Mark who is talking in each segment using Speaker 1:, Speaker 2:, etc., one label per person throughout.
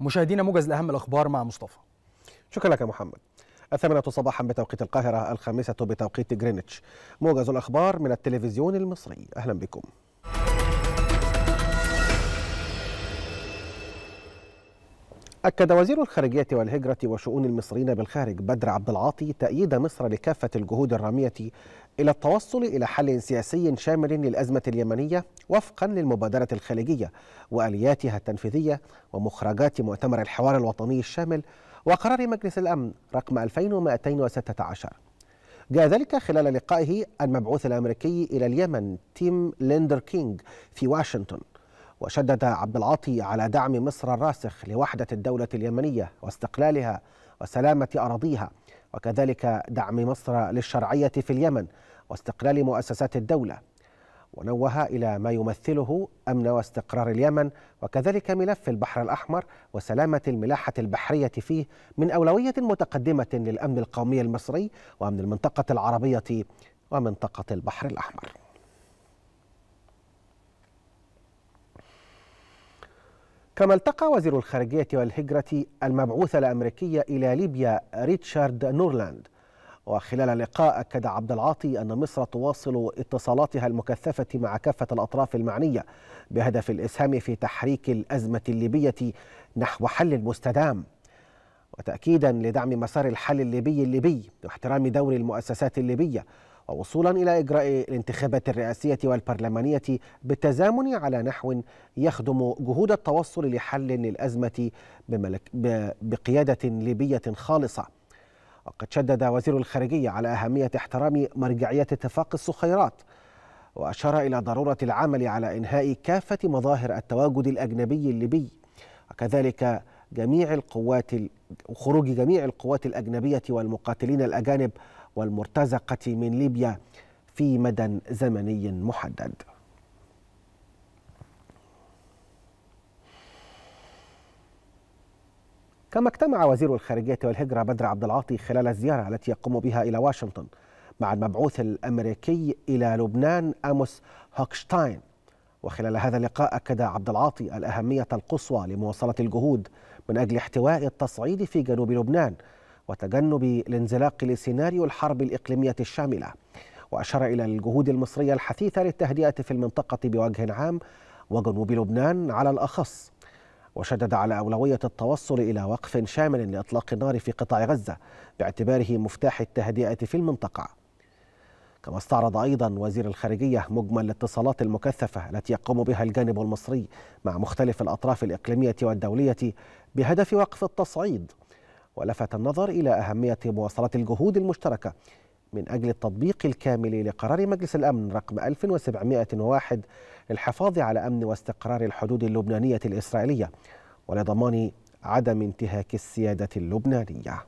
Speaker 1: مشاهدينا موجز لاهم الاخبار مع مصطفى شكرا لك يا محمد الثامنة صباحا بتوقيت القاهرة الخامسة بتوقيت جرينتش موجز الأخبار من التلفزيون المصري أهلا بكم أكد وزير الخارجية والهجرة وشؤون المصريين بالخارج بدر عبد العاطي تأييد مصر لكافة الجهود الرامية إلى التوصل إلى حل سياسي شامل للأزمة اليمنية وفقا للمبادرة الخليجية وآلياتها التنفيذية ومخرجات مؤتمر الحوار الوطني الشامل وقرار مجلس الأمن رقم 2216 جاء ذلك خلال لقائه المبعوث الأمريكي إلى اليمن تيم ليندر كينج في واشنطن وشدد عبد العاطي على دعم مصر الراسخ لوحدة الدولة اليمنية واستقلالها وسلامة أراضيها وكذلك دعم مصر للشرعية في اليمن واستقلال مؤسسات الدولة ونوه إلى ما يمثله أمن واستقرار اليمن وكذلك ملف البحر الأحمر وسلامة الملاحة البحرية فيه من أولوية متقدمة للأمن القومي المصري وأمن المنطقة العربية ومنطقة البحر الأحمر كما التقى وزير الخارجية والهجرة المبعوث الأمريكي إلى ليبيا ريتشارد نورلاند وخلال اللقاء أكد عبد العاطي أن مصر تواصل اتصالاتها المكثفة مع كافة الأطراف المعنية بهدف الإسهام في تحريك الأزمة الليبية نحو حل مستدام وتأكيدا لدعم مسار الحل الليبي الليبي واحترام دور المؤسسات الليبية ووصولا إلى إجراء الانتخابات الرئاسية والبرلمانية بالتزامن على نحو يخدم جهود التوصل لحل للأزمة بقيادة ليبية خالصة وقد شدد وزير الخارجية على أهمية احترام مرجعية اتفاق الصخيرات وأشار إلى ضرورة العمل على إنهاء كافة مظاهر التواجد الأجنبي الليبي وكذلك جميع القوات خروج جميع القوات الأجنبية والمقاتلين الأجانب والمرتزقة من ليبيا في مدى زمني محدد كما اجتمع وزير الخارجية والهجرة بدر عبد العاطي خلال الزيارة التي يقوم بها إلى واشنطن مع المبعوث الأمريكي إلى لبنان أموس هوكشتاين وخلال هذا اللقاء أكد عبد العاطي الأهمية القصوى لمواصلة الجهود من أجل احتواء التصعيد في جنوب لبنان وتجنب الانزلاق لسيناريو الحرب الإقليمية الشاملة وأشار إلى الجهود المصرية الحثيثة للتهدئة في المنطقة بوجه عام وجنوب لبنان على الأخص وشدد على أولوية التوصل إلى وقف شامل لإطلاق النار في قطاع غزة باعتباره مفتاح التهدئة في المنطقة كما استعرض أيضا وزير الخارجية مجمل الاتصالات المكثفة التي يقوم بها الجانب المصري مع مختلف الأطراف الإقليمية والدولية بهدف وقف التصعيد ولفت النظر إلى أهمية مواصلة الجهود المشتركة من أجل التطبيق الكامل لقرار مجلس الأمن رقم 1701 للحفاظ على أمن واستقرار الحدود اللبنانية الإسرائيلية ولضمان عدم انتهاك السيادة اللبنانية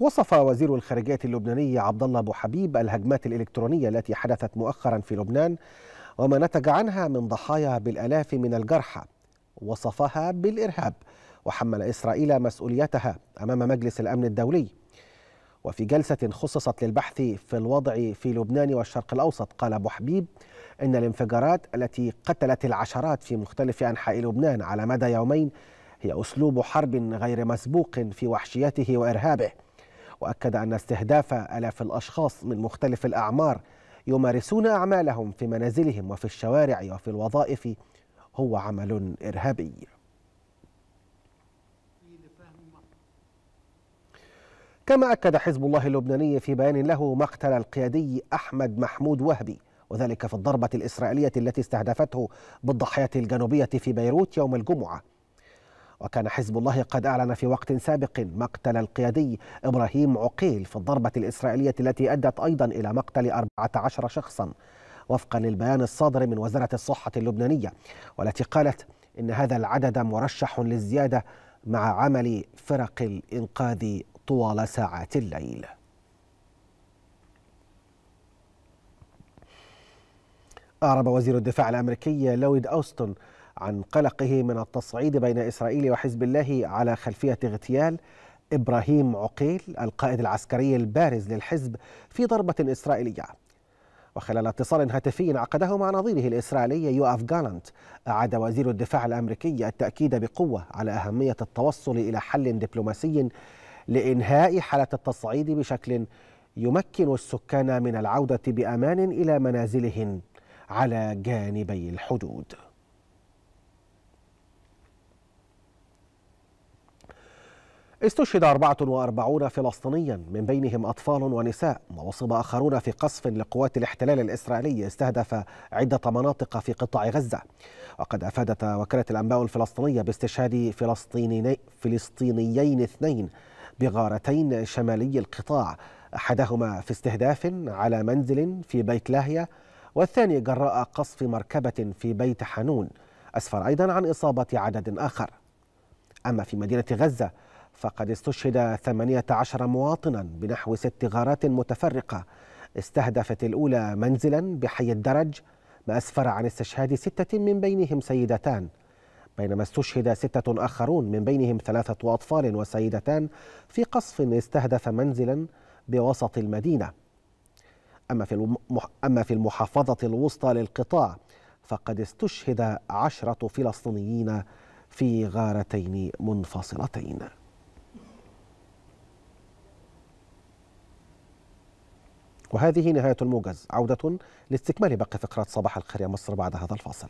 Speaker 1: وصف وزير الخارجية اللبناني عبد الله أبو حبيب الهجمات الإلكترونية التي حدثت مؤخرا في لبنان وما نتج عنها من ضحايا بالآلاف من الجرحى وصفها بالإرهاب وحمل إسرائيل مسؤوليتها أمام مجلس الأمن الدولي وفي جلسة خصصت للبحث في الوضع في لبنان والشرق الأوسط قال أبو حبيب إن الانفجارات التي قتلت العشرات في مختلف أنحاء لبنان على مدى يومين هي أسلوب حرب غير مسبوق في وحشيته وإرهابه وأكد أن استهداف آلاف الأشخاص من مختلف الأعمار يمارسون أعمالهم في منازلهم وفي الشوارع وفي الوظائف هو عمل إرهابي كما أكد حزب الله اللبناني في بيان له مقتل القيادي أحمد محمود وهبي وذلك في الضربة الإسرائيلية التي استهدفته بالضحية الجنوبية في بيروت يوم الجمعة وكان حزب الله قد أعلن في وقت سابق مقتل القيادي إبراهيم عقيل في الضربة الإسرائيلية التي أدت أيضا إلى مقتل 14 شخصا وفقا للبيان الصادر من وزارة الصحة اللبنانية والتي قالت إن هذا العدد مرشح للزيادة مع عمل فرق الإنقاذ طوال ساعات الليل أعرب وزير الدفاع الأمريكي لويد أوستون عن قلقه من التصعيد بين إسرائيل وحزب الله على خلفية اغتيال إبراهيم عقيل القائد العسكري البارز للحزب في ضربة إسرائيلية وخلال اتصال هاتفي عقده مع نظيره الإسرائيلي يوآف جالانت أعاد وزير الدفاع الأمريكي التأكيد بقوة على أهمية التوصل إلى حل دبلوماسي لإنهاء حالة التصعيد بشكل يمكن السكان من العودة بأمان إلى منازلهم على جانبي الحدود استشهد 44 فلسطينيا من بينهم أطفال ونساء وأصيب آخرون في قصف لقوات الاحتلال الإسرائيلي استهدف عدة مناطق في قطاع غزة وقد أفادت وكالة الأنباء الفلسطينية باستشهاد فلسطيني فلسطينيين اثنين بغارتين شمالي القطاع أحدهما في استهداف على منزل في بيت لاهية والثاني جراء قصف مركبة في بيت حنون أسفر أيضا عن إصابة عدد آخر أما في مدينة غزة فقد استشهد 18 مواطنا بنحو ست غارات متفرقة استهدفت الأولى منزلا بحي الدرج ما أسفر عن استشهاد ستة من بينهم سيدتان بينما استشهد ستة آخرون من بينهم ثلاثة أطفال وسيدتان في قصف استهدف منزلا بوسط المدينة أما في, أما في المحافظة الوسطى للقطاع فقد استشهد عشرة فلسطينيين في غارتين منفصلتين وهذه نهاية الموجز عودة لاستكمال باقي فقرات صباح الخير يا مصر بعد هذا الفاصل